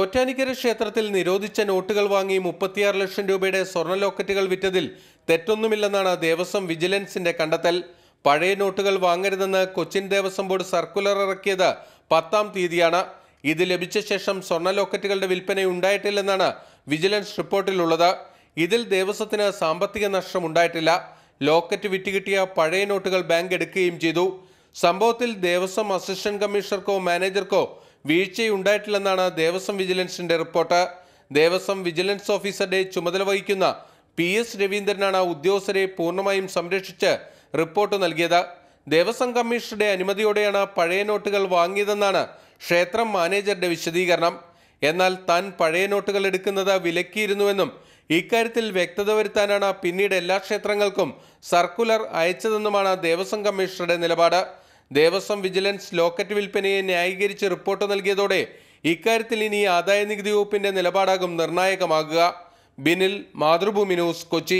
കൊറ്റാനിക്കര ക്ഷേത്രത്തിൽ നിരോധിച്ച നോട്ടുകൾ വാങ്ങി മുപ്പത്തിയാറ് ലക്ഷം രൂപയുടെ സ്വർണ്ണ ലോക്കറ്റുകൾ വിറ്റതിൽ തെറ്റൊന്നുമില്ലെന്നാണ് ദേവസ്വം വിജിലൻസിന്റെ കണ്ടെത്തൽ പഴയ നോട്ടുകൾ വാങ്ങരുതെന്ന് കൊച്ചിൻ ദേവസ്വം ബോർഡ് സർക്കുലർ ഇറക്കിയത് പത്താം തീയതിയാണ് ഇത് ലഭിച്ച ശേഷം സ്വർണ്ണ ലോക്കറ്റുകളുടെ വിൽപ്പന ഉണ്ടായിട്ടില്ലെന്നാണ് വിജിലൻസ് റിപ്പോർട്ടിലുള്ളത് ഇതിൽ ദേവസ്വത്തിന് സാമ്പത്തിക നഷ്ടം ഉണ്ടായിട്ടില്ല ലോക്കറ്റ് വിറ്റുകിട്ടിയ പഴയ നോട്ടുകൾ ബാങ്ക് എടുക്കുകയും ചെയ്തു സംഭവത്തിൽ ദേവസ്വം അസിസ്റ്റന്റ് കമ്മീഷണർക്കോ മാനേജർക്കോ വീഴ്ചയുണ്ടായിട്ടില്ലെന്നാണ് ദേവസ്വം വിജിലൻസിന്റെ റിപ്പോർട്ട് ദേവസ്വം വിജിലൻസ് ഓഫീസറുടെ ചുമതല വഹിക്കുന്ന പി എസ് രവീന്ദ്രനാണ് ഉദ്യോഗസ്ഥരെ പൂർണ്ണമായും സംരക്ഷിച്ച് റിപ്പോർട്ട് നൽകിയത് ദേവസ്വം കമ്മീഷണറുടെ അനുമതിയോടെയാണ് പഴയ നോട്ടുകൾ വാങ്ങിയതെന്നാണ് ക്ഷേത്രം മാനേജറുടെ വിശദീകരണം എന്നാൽ താൻ പഴയ നോട്ടുകൾ എടുക്കുന്നത് വിലക്കിയിരുന്നുവെന്നും ഇക്കാര്യത്തിൽ വ്യക്തത വരുത്താനാണ് പിന്നീട് എല്ലാ ക്ഷേത്രങ്ങൾക്കും സർക്കുലർ അയച്ചതെന്നുമാണ് ദേവസ്വം കമ്മീഷണറുടെ നിലപാട് ദേവസ്വം വിജിലൻസ് ലോക്കറ്റ് വിൽപ്പനയെ ന്യായീകരിച്ച് റിപ്പോർട്ട് നൽകിയതോടെ ഇക്കാര്യത്തിൽ ഇനി ആദായ നികുതി വകുപ്പിന്റെ നിലപാടാകും നിർണായകമാകുക ബിനിൽ മാതൃഭൂമി ന്യൂസ് കൊച്ചി